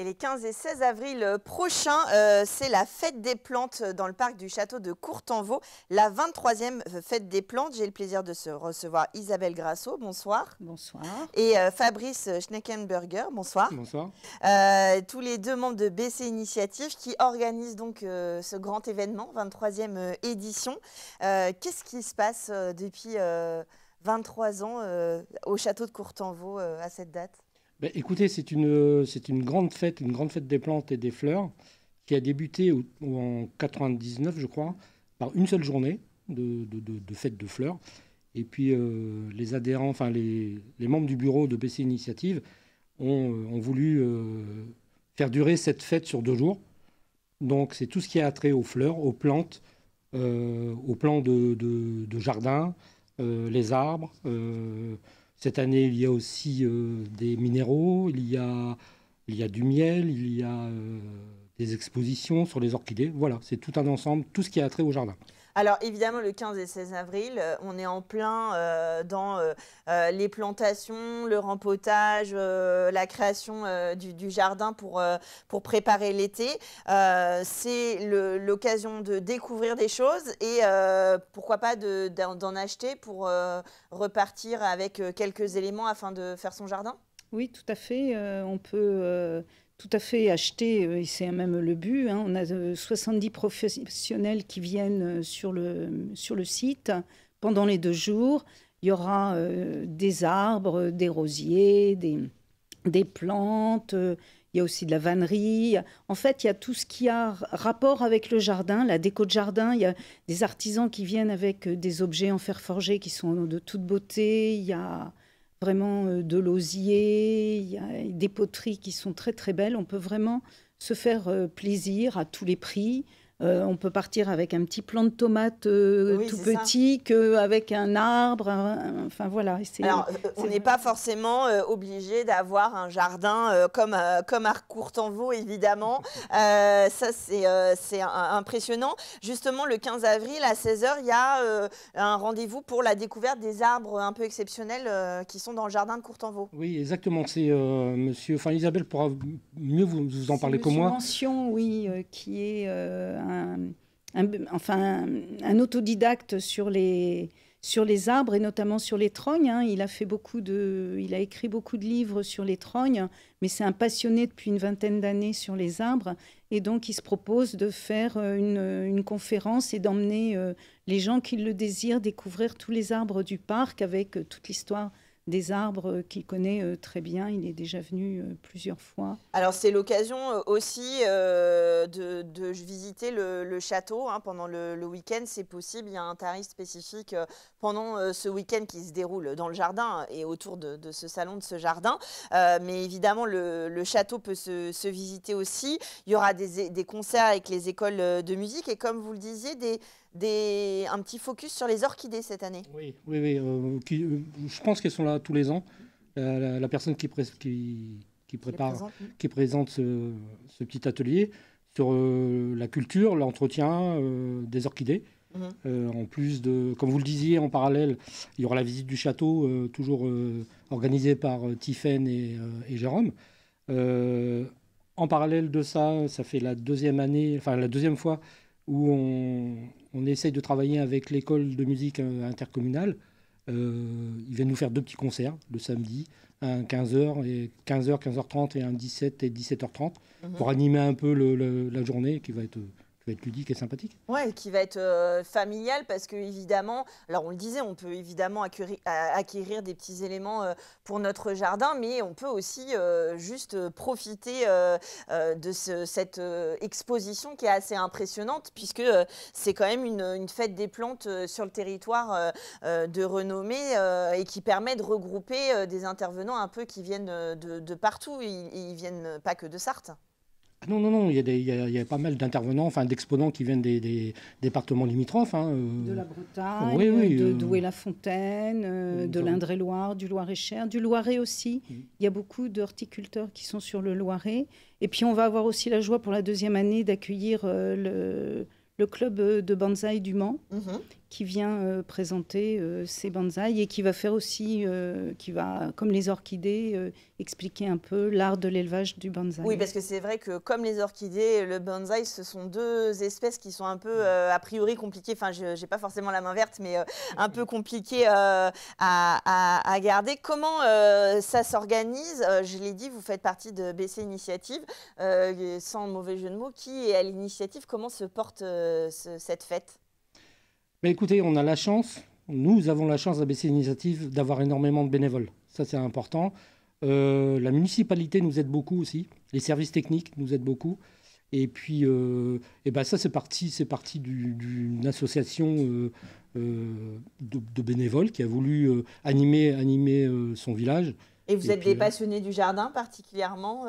Et les 15 et 16 avril euh, prochains, euh, c'est la fête des plantes dans le parc du château de Courtenvaux. la 23e euh, fête des plantes. J'ai le plaisir de se recevoir Isabelle Grasso, bonsoir. Bonsoir. Et Fabrice Schneckenberger, bonsoir. Bonsoir. tous les deux membres de BC Initiative qui organisent donc ce grand événement, 23e édition. Qu'est-ce qui se passe depuis 23 ans au château de Courtanvaux à cette date ben, écoutez, c'est une, grande fête, une grande fête des plantes et des fleurs qui a débuté en 99, je crois, par une seule journée de, fête de fleurs. Et puis euh, les adhérents, enfin les, membres du bureau de BC Initiative ont, euh, voulu euh, faire durer cette fête sur deux jours. Donc c'est tout ce qui a attrait aux fleurs, aux plantes, aux plans de, de jardin, les arbres, cette année, il y a aussi euh, des minéraux, il y a, il y a du miel, il y a euh, des expositions sur les orchidées. Voilà, c'est tout un ensemble, tout ce qui a trait au jardin. Alors évidemment, le 15 et 16 avril, euh, on est en plein euh, dans euh, les plantations, le rempotage, la création du, jardin pour, pour préparer l'été. c'est l'occasion de découvrir des choses et pourquoi pas d'en acheter pour repartir avec quelques éléments afin de faire son jardin oui, tout à fait. on peut tout à fait acheté, euh, et c'est même le but. Hein. on a 70 euh, professionnels qui viennent euh, sur le, sur le site pendant les deux jours. Il y aura des arbres, des rosiers, des, des plantes. il y a aussi de la vannerie. En fait, il y a tout ce qui a rapport avec le jardin, la déco de jardin. Il y a des artisans qui viennent avec des objets en fer forgé qui sont de toute beauté. Il y a vraiment euh, de l'osier, il a des poteries qui sont très très belles. On peut vraiment se faire euh, plaisir à tous les prix. Euh, on peut partir avec un petit plant de tomate euh, tout petit avec un arbre. enfin voilà. on n'est pas forcément euh, obligé d'avoir un jardin comme, comme à Courtenvaux, évidemment. ça, c'est impressionnant. Justement, le 15 avril à 16h, il y a un rendez-vous pour la découverte des arbres un peu exceptionnels qui sont dans le jardin de Courtenvaux. Oui, exactement. C'est monsieur, enfin Isabelle pourra mieux vous, en parler que moi. Une mention, oui, qui est un, enfin, un autodidacte sur les, sur les arbres et notamment sur les trognes. Hein. Il, a fait beaucoup de, il a écrit beaucoup de livres sur les trognes, mais c'est un passionné depuis une vingtaine d'années sur les arbres. Et donc, il se propose de faire euh, une, conférence et d'emmener euh, les gens qui le désirent découvrir tous les arbres du parc avec euh, toute l'histoire des arbres euh, qu'il connaît euh, très bien. Il est déjà venu euh, plusieurs fois. Alors c'est l'occasion aussi de, visiter le, château hein, pendant le, week-end. C'est possible, il y a un tarif spécifique pendant ce week-end qui se déroule dans le jardin et autour de, ce salon, de ce jardin. mais évidemment, le, château peut se, visiter aussi. Il y aura des concerts avec les écoles de musique et comme vous le disiez, des, des, un petit focus sur les orchidées cette année. Oui, oui, oui euh, euh, je pense qu'elles sont là tous les ans. La, personne qui, qui, prépare, présente, qui présente ce, petit atelier sur euh, la culture, l'entretien des orchidées. Mhm. en plus de, comme vous le disiez en parallèle, il y aura la visite du château, toujours organisée par Tiffen et, et Jérôme. en parallèle de ça, ça fait la deuxième année, enfin la deuxième fois où on, essaye de travailler avec l'école de musique euh, intercommunale. Euh, il vient nous faire deux petits concerts le samedi, un 15h, et 15h, 15h30 et un 17 et 17h30 mhm. pour animer un peu la journée qui va être euh, être ludique et sympathique. Oui, qui va être familiale euh, familial parce que, évidemment, alors on le disait, on peut évidemment euh, acquérir, des petits éléments euh, pour notre jardin, mais on peut aussi juste profiter de cette exposition qui est assez impressionnante puisque c'est quand même une, fête des plantes sur le territoire de renommée et qui permet de regrouper des intervenants un peu qui viennent de, partout. Ils, ils viennent pas que de Sarthe non, non, non, il y a, pas mal d'intervenants, enfin d'exponents qui viennent des, départements limitrophes. Hein, euh. De la Bretagne, de euh. Douai-la-Fontaine, euh, de l'Indre-et-Loire, du Loir-et-Cher, du Loiret aussi. Il y a beaucoup d'horticulteurs qui sont sur le Loiret. Et puis on va avoir aussi la joie pour la deuxième année d'accueillir le, club de Banzai du Mans, mhm qui vient euh, présenter ses euh, bonsaïs et qui va faire aussi, euh, qui va, comme les orchidées, expliquer un peu l'art de l'élevage du bonsaï. Oui, parce que c'est vrai que comme les orchidées, le bonsaï, ce sont deux espèces qui sont un peu, a priori, compliquées. Enfin, je n'ai pas forcément la main verte, mais un peu compliquées à, à, à garder. Comment ça s'organise Je l'ai dit, vous faites partie de BC Initiative. sans mauvais jeu de mots, qui est à l'initiative Comment se porte cette fête écoutez, on a la chance, nous avons la chance d'ABC Initiative d'avoir énormément de bénévoles. Ça, c'est important. Euh, la municipalité nous aide beaucoup aussi. Les services techniques nous aident beaucoup. Et puis, euh, eh ben, ça, c'est parti, c'est parti d'une association euh, de, bénévoles qui a voulu animer, animer son village. Et vous êtes des passionnés du jardin particulièrement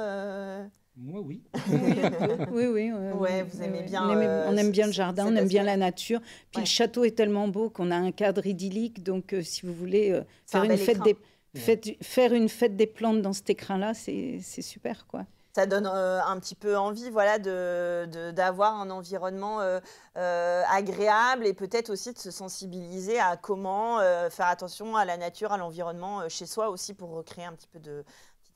moi, oui. oui, oui, vous aimez bien. On, aime, bien le jardin, on aime bien la nature. Puis le château est tellement beau qu'on a un cadre idyllique. Donc, euh, si vous voulez euh, faire, une fête des, faire une fête des plantes dans cet écrin-là, c'est super, quoi ça donne euh, un petit peu envie voilà, d'avoir de, un environnement agréable et peut-être aussi de se sensibiliser à comment faire attention à la nature, à l'environnement chez soi aussi pour recréer un petit peu de,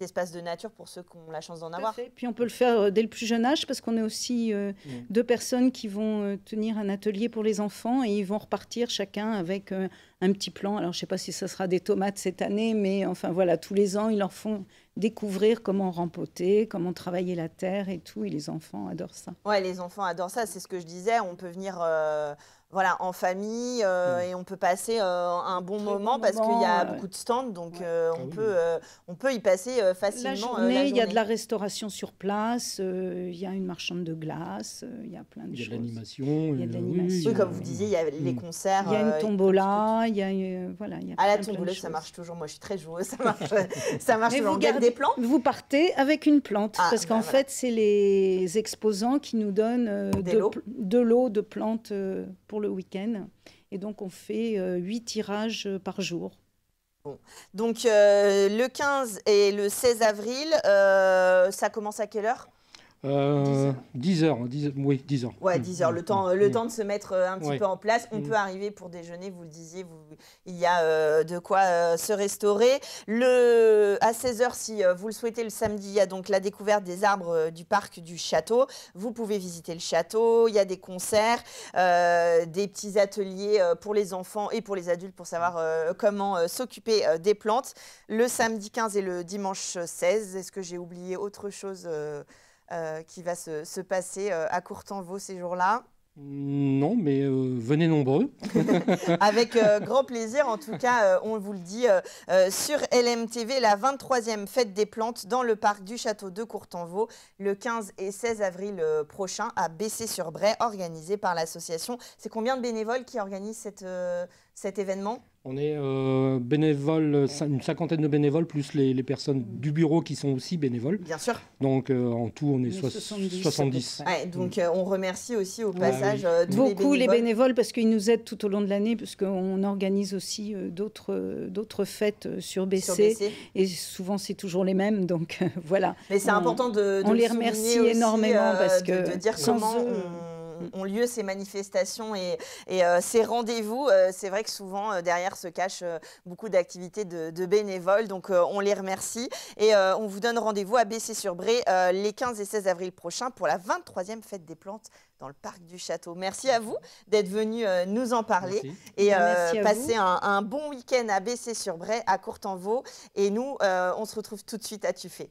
espace de nature pour ceux qui ont la chance d'en avoir. Et puis on peut le faire euh, dès le plus jeune âge parce qu'on est aussi euh, mm. deux personnes qui vont euh, tenir un atelier pour les enfants et ils vont repartir chacun avec un petit plan. Alors, je ne sais pas si ce sera des tomates cette année, mais enfin voilà, tous les ans, ils leur font découvrir comment rempoter, comment travailler la terre et tout. Et les enfants adorent ça. Ouais, les enfants adorent ça. C'est ce que je disais. On peut venir. voilà, en famille et on peut passer un bon moment, parce qu'il y a beaucoup de stands, donc on, peut, on peut y passer facilement. La journée, il y a de la restauration sur place, il y a une marchande de glace, il y a plein de choses. Il y a de l'animation. comme vous disiez, il y a les concerts. Il y a une tombola, euh, voilà, À la tomboulette, ça marche toujours. Moi, je suis très joueuse. Ça marche, ça marche Vous gardez, des plantes Vous partez avec une plante. Ah, parce bah qu'en fait, c'est les exposants qui nous donnent euh, de l'eau, de, plantes euh, pour le week-end. Et donc, on fait huit tirages par jour. Bon. Donc, le 15 et le 16 avril, ça commence à quelle heure 10 heures, 10, euh, oui, 10 heures. Ouais, 10 heures, mm, le mm, temps, mm, le temps de se mettre euh, un petit peu en place. On peut arriver pour déjeuner, vous le disiez, il y a euh, de quoi se restaurer. Le, à 16 heures, si vous le souhaitez, le samedi, il y a donc la découverte des arbres du parc du château. Vous pouvez visiter le château, il y a des concerts, des petits ateliers pour les enfants et pour les adultes pour savoir comment s'occuper des plantes. Le samedi 15 et le dimanche 16, est-ce que j'ai oublié autre chose euh, qui va se, passer euh, à Courtanvaux ces jours-là. Non, mais euh, venez nombreux. Avec grand plaisir, en tout cas, on vous le dit sur LMTV, la 23e fête des plantes dans le parc du château de Courtanvaux, le 15 et 16 avril prochain à Bessé-sur-Bray, organisée par l'association. C'est combien de bénévoles qui organisent cette, cet événement on est euh, bénévoles, une cinquantaine de bénévoles, plus les, personnes du bureau qui sont aussi bénévoles. Bien sûr. Donc euh, en tout, on est 70. donc euh, on remercie aussi au passage beaucoup les bénévoles, parce qu'ils nous aident tout au long de l'année, puisqu'on organise aussi d'autres fêtes sur BC, Et souvent, c'est toujours les mêmes. Donc voilà. Mais c'est important de, On les remercie énormément parce que. dire comment ont, lieu ces manifestations et, euh, ces rendez-vous, euh, c'est vrai que souvent euh, derrière se cachent beaucoup d'activités de, bénévoles. Donc on les remercie et on vous donne rendez-vous à Bessé-sur-Bray les 15 et 16 avril prochains pour la 23e fête des plantes dans le parc du château. Merci à vous d'être venu nous en parler et passez un, bon week-end à Bessé-sur-Bray, à Courtanvaux. Et nous, on se retrouve tout de suite à Tuffet.